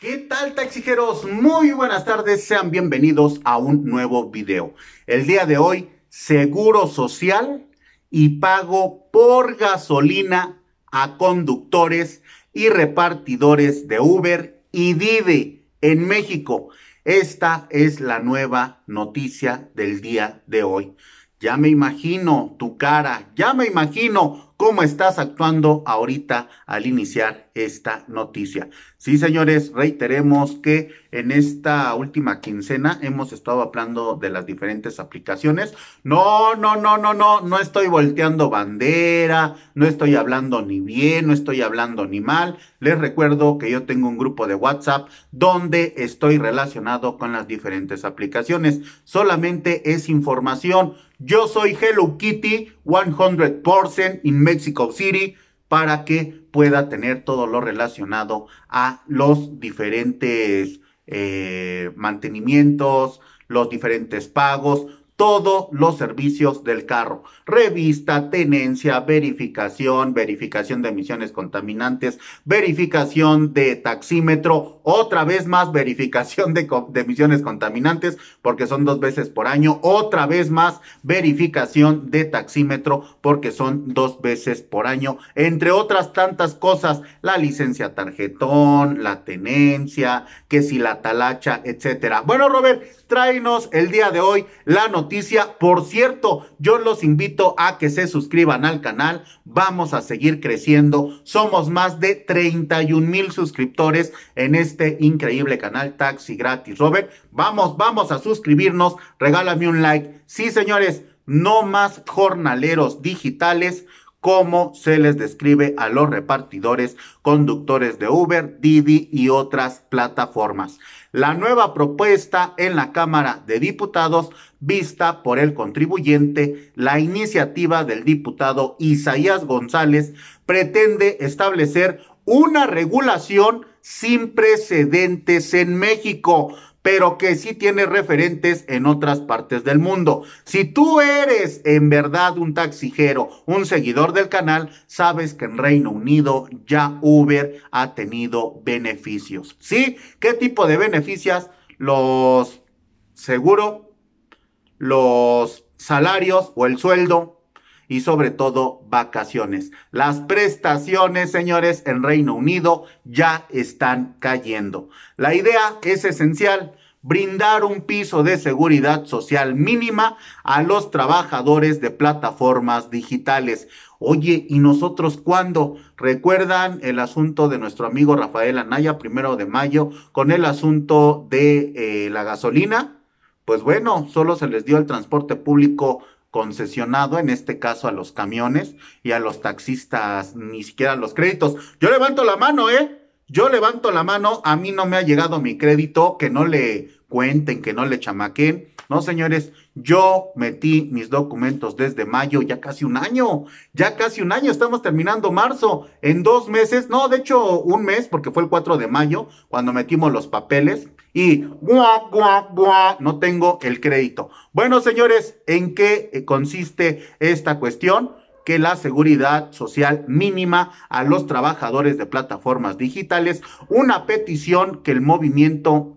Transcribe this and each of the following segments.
¿Qué tal taxijeros? Muy buenas tardes, sean bienvenidos a un nuevo video. El día de hoy, seguro social y pago por gasolina a conductores y repartidores de Uber y Didi en México. Esta es la nueva noticia del día de hoy. Ya me imagino tu cara, ya me imagino cómo estás actuando ahorita al iniciar esta noticia. Sí, señores, reiteremos que en esta última quincena hemos estado hablando de las diferentes aplicaciones. No, no, no, no, no, no estoy volteando bandera, no estoy hablando ni bien, no estoy hablando ni mal. Les recuerdo que yo tengo un grupo de WhatsApp donde estoy relacionado con las diferentes aplicaciones. Solamente es información yo soy Hello Kitty 100% in Mexico City para que pueda tener todo lo relacionado a los diferentes eh, mantenimientos, los diferentes pagos, todos los servicios del carro. Revista, tenencia, verificación, verificación de emisiones contaminantes, verificación de taxímetro, otra vez más verificación de, emisiones contaminantes, porque son dos veces por año, otra vez más verificación de taxímetro, porque son dos veces por año, entre otras tantas cosas, la licencia tarjetón, la tenencia, que si la talacha, etcétera. Bueno, Robert, tráenos el día de hoy la noticia noticia. Por cierto, yo los invito a que se suscriban al canal. Vamos a seguir creciendo. Somos más de 31 mil suscriptores en este increíble canal Taxi Gratis. Robert, vamos, vamos a suscribirnos. Regálame un like. Sí, señores, no más jornaleros digitales como se les describe a los repartidores, conductores de Uber, Didi y otras plataformas la nueva propuesta en la Cámara de Diputados vista por el contribuyente, la iniciativa del diputado Isaías González pretende establecer una regulación sin precedentes en México pero que sí tiene referentes en otras partes del mundo. Si tú eres en verdad un taxijero, un seguidor del canal, sabes que en Reino Unido ya Uber ha tenido beneficios. ¿Sí? ¿Qué tipo de beneficios? Los seguro, los salarios o el sueldo, y sobre todo vacaciones. Las prestaciones, señores, en Reino Unido ya están cayendo. La idea es esencial brindar un piso de seguridad social mínima a los trabajadores de plataformas digitales. Oye, ¿y nosotros cuándo? ¿Recuerdan el asunto de nuestro amigo Rafael Anaya, primero de mayo, con el asunto de eh, la gasolina? Pues bueno, solo se les dio el transporte público concesionado, en este caso a los camiones y a los taxistas, ni siquiera los créditos. Yo levanto la mano, ¿eh? Yo levanto la mano, a mí no me ha llegado mi crédito, que no le cuenten, que no le chamaquen. No, señores, yo metí mis documentos desde mayo, ya casi un año, ya casi un año, estamos terminando marzo, en dos meses, no, de hecho un mes, porque fue el 4 de mayo cuando metimos los papeles y guau, guau, guau, no tengo el crédito. Bueno, señores, ¿en qué eh, consiste esta cuestión? que la seguridad social mínima a los trabajadores de plataformas digitales, una petición que el movimiento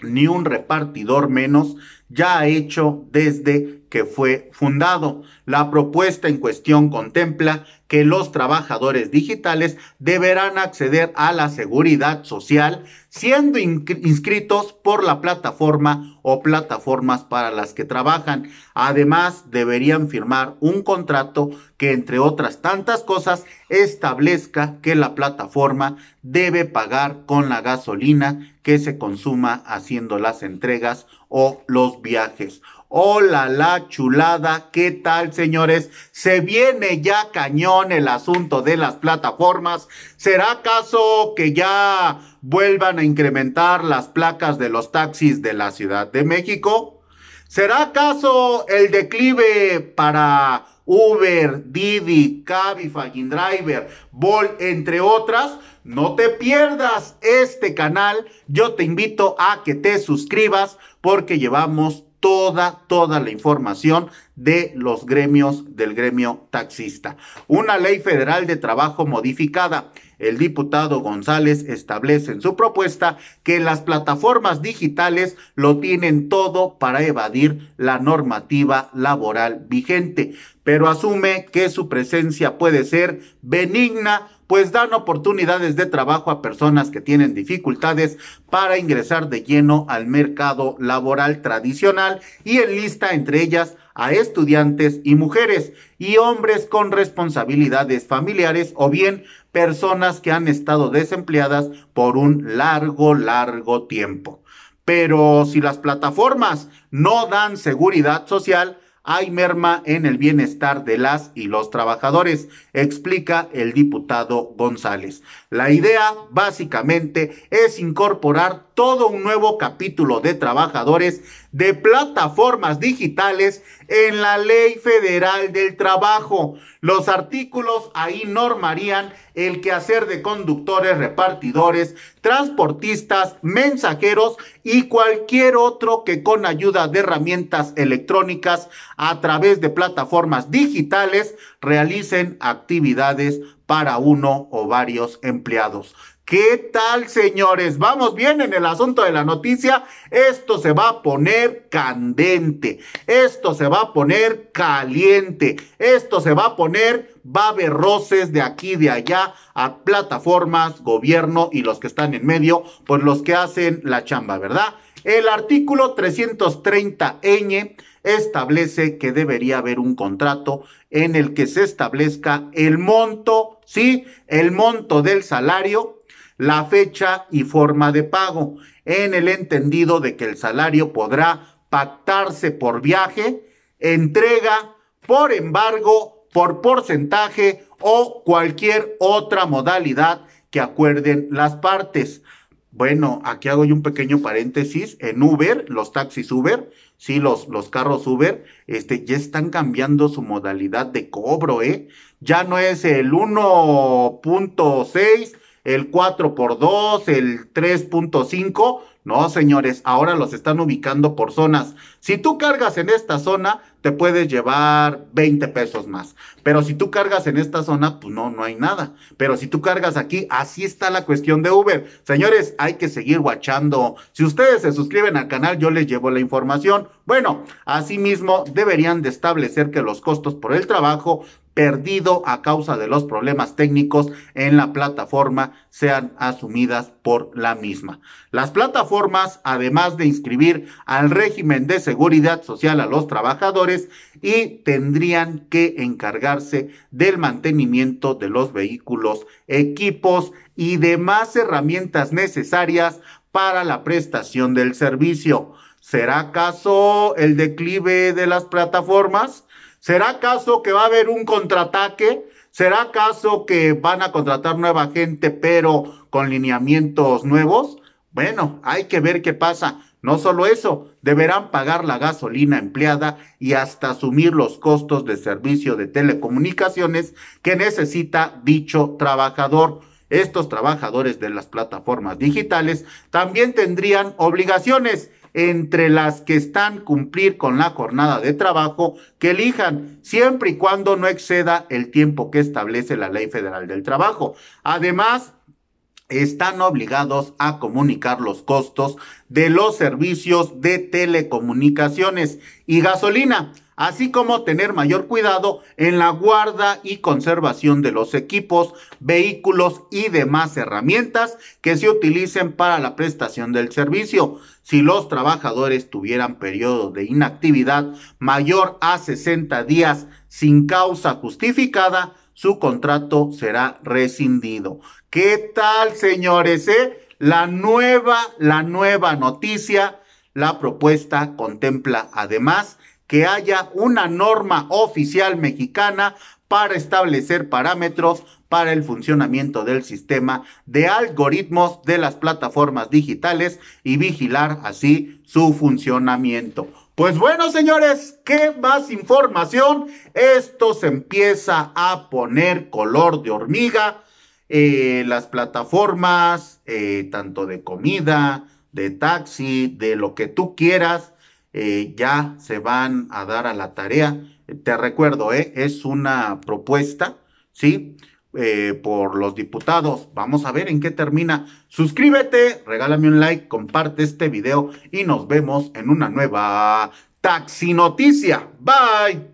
ni un repartidor menos ya hecho desde que fue fundado. La propuesta en cuestión contempla que los trabajadores digitales deberán acceder a la seguridad social siendo inscritos por la plataforma o plataformas para las que trabajan. Además, deberían firmar un contrato que, entre otras tantas cosas, establezca que la plataforma debe pagar con la gasolina que se consuma haciendo las entregas o los viajes. Hola, la chulada, ¿qué tal señores? Se viene ya cañón el asunto de las plataformas. ¿Será acaso que ya vuelvan a incrementar las placas de los taxis de la Ciudad de México? ¿Será acaso el declive para Uber, Didi, Cabify, Driver, Vol... entre otras? No te pierdas este canal. Yo te invito a que te suscribas porque llevamos toda, toda la información de los gremios del gremio taxista. Una ley federal de trabajo modificada. El diputado González establece en su propuesta que las plataformas digitales lo tienen todo para evadir la normativa laboral vigente, pero asume que su presencia puede ser benigna pues dan oportunidades de trabajo a personas que tienen dificultades para ingresar de lleno al mercado laboral tradicional y en lista entre ellas a estudiantes y mujeres y hombres con responsabilidades familiares o bien personas que han estado desempleadas por un largo, largo tiempo. Pero si las plataformas no dan seguridad social, hay merma en el bienestar de las y los trabajadores, explica el diputado González. La idea básicamente es incorporar todo un nuevo capítulo de trabajadores de plataformas digitales en la Ley Federal del Trabajo. Los artículos ahí normarían el quehacer de conductores, repartidores, transportistas, mensajeros y cualquier otro que con ayuda de herramientas electrónicas a través de plataformas digitales realicen actividades para uno o varios empleados. ¿Qué tal, señores? Vamos bien en el asunto de la noticia. Esto se va a poner candente. Esto se va a poner caliente. Esto se va a poner, va roces de aquí y de allá a plataformas, gobierno y los que están en medio, pues los que hacen la chamba, ¿verdad? El artículo 330ñ establece que debería haber un contrato en el que se establezca el monto, sí, el monto del salario la fecha y forma de pago, en el entendido de que el salario podrá pactarse por viaje, entrega, por embargo, por porcentaje o cualquier otra modalidad que acuerden las partes. Bueno, aquí hago yo un pequeño paréntesis. En Uber, los taxis Uber, sí, los, los carros Uber, este, ya están cambiando su modalidad de cobro, ¿eh? Ya no es el 1.6 el 4 por 2, el 3.5. No, señores, ahora los están ubicando por zonas. Si tú cargas en esta zona, te puedes llevar 20 pesos más. Pero si tú cargas en esta zona, pues no, no hay nada. Pero si tú cargas aquí, así está la cuestión de Uber. Señores, hay que seguir guachando. Si ustedes se suscriben al canal, yo les llevo la información. Bueno, asimismo, deberían de establecer que los costos por el trabajo perdido a causa de los problemas técnicos en la plataforma sean asumidas por la misma. Las plataformas, además de inscribir al régimen de seguridad social a los trabajadores, y tendrían que encargarse del mantenimiento de los vehículos, equipos y demás herramientas necesarias para la prestación del servicio. ¿Será acaso el declive de las plataformas? ¿Será acaso que va a haber un contraataque? ¿Será acaso que van a contratar nueva gente pero con lineamientos nuevos? Bueno, hay que ver qué pasa. No solo eso, deberán pagar la gasolina empleada y hasta asumir los costos de servicio de telecomunicaciones que necesita dicho trabajador. Estos trabajadores de las plataformas digitales también tendrían obligaciones entre las que están cumplir con la jornada de trabajo que elijan, siempre y cuando no exceda el tiempo que establece la Ley Federal del Trabajo. Además, están obligados a comunicar los costos de los servicios de telecomunicaciones y gasolina, así como tener mayor cuidado en la guarda y conservación de los equipos, vehículos y demás herramientas que se utilicen para la prestación del servicio. Si los trabajadores tuvieran periodo de inactividad mayor a 60 días sin causa justificada, su contrato será rescindido. ¿Qué tal, señores? Eh? La nueva, la nueva noticia, la propuesta contempla además que haya una norma oficial mexicana para establecer parámetros para el funcionamiento del sistema de algoritmos de las plataformas digitales y vigilar así su funcionamiento. Pues bueno, señores, ¿qué más información? Esto se empieza a poner color de hormiga. en eh, las plataformas, eh, tanto de comida, de taxi, de lo que tú quieras, eh, ya se van a dar a la tarea. Te recuerdo, eh, es una propuesta, ¿sí? Eh, por los diputados. Vamos a ver en qué termina. Suscríbete, regálame un like, comparte este video y nos vemos en una nueva Taxi Noticia. Bye.